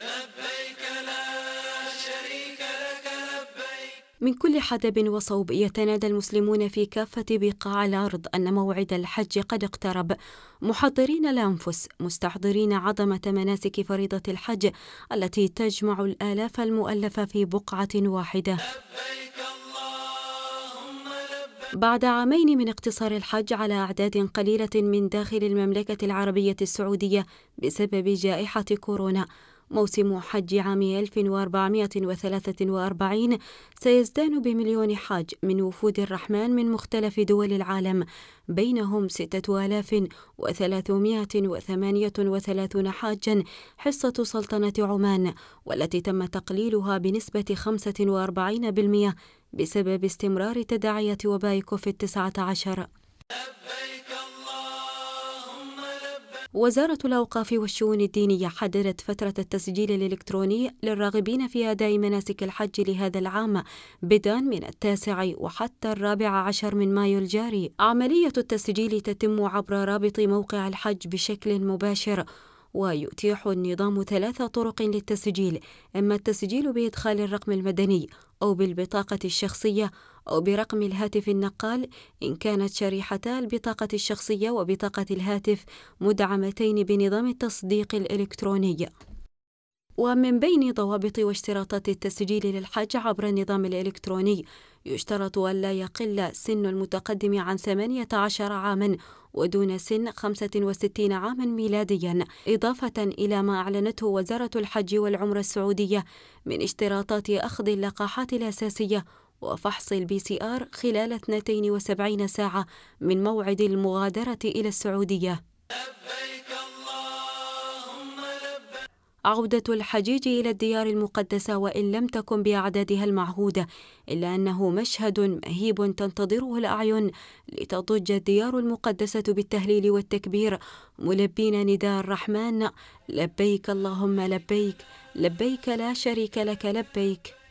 لبيك لا شريك لك لبيك من كل حدب وصوب يتنادى المسلمون في كافة بقاع الأرض أن موعد الحج قد اقترب محضرين الأنفس مستحضرين عظمة مناسك فريضة الحج التي تجمع الآلاف المؤلفة في بقعة واحدة بعد عامين من اقتصار الحج على أعداد قليلة من داخل المملكة العربية السعودية بسبب جائحة كورونا موسم حج عام 1443 سيزدان بمليون حاج من وفود الرحمن من مختلف دول العالم بينهم 6338 حاجا حصة سلطنة عمان والتي تم تقليلها بنسبة 45% بسبب استمرار تداعية وباء كوفيد 19 وزارة الأوقاف والشؤون الدينية حددت فترة التسجيل الإلكتروني للراغبين في أداء مناسك الحج لهذا العام بدءا من التاسع وحتى الرابع عشر من مايو الجاري. عملية التسجيل تتم عبر رابط موقع الحج بشكل مباشر ويتيح النظام ثلاث طرق للتسجيل إما التسجيل بإدخال الرقم المدني أو بالبطاقة الشخصية أو برقم الهاتف النقال إن كانت شريحتا البطاقة الشخصية وبطاقة الهاتف مدعمتين بنظام التصديق الإلكتروني ومن بين ضوابط واشتراطات التسجيل للحج عبر النظام الإلكتروني يشترط ألا يقل سن المتقدم عن 18 عاما ودون سن 65 عاما ميلاديا إضافة إلى ما أعلنته وزارة الحج والعمرة السعودية من اشتراطات أخذ اللقاحات الأساسية وفحص البي سي آر خلال 72 ساعة من موعد المغادرة إلى السعودية عودة الحجيج إلى الديار المقدسة وإن لم تكن بأعدادها المعهودة إلا أنه مشهد مهيب تنتظره الأعين لتضج الديار المقدسة بالتهليل والتكبير ملبين نداء الرحمن لبيك اللهم لبيك لبيك لا شريك لك لبيك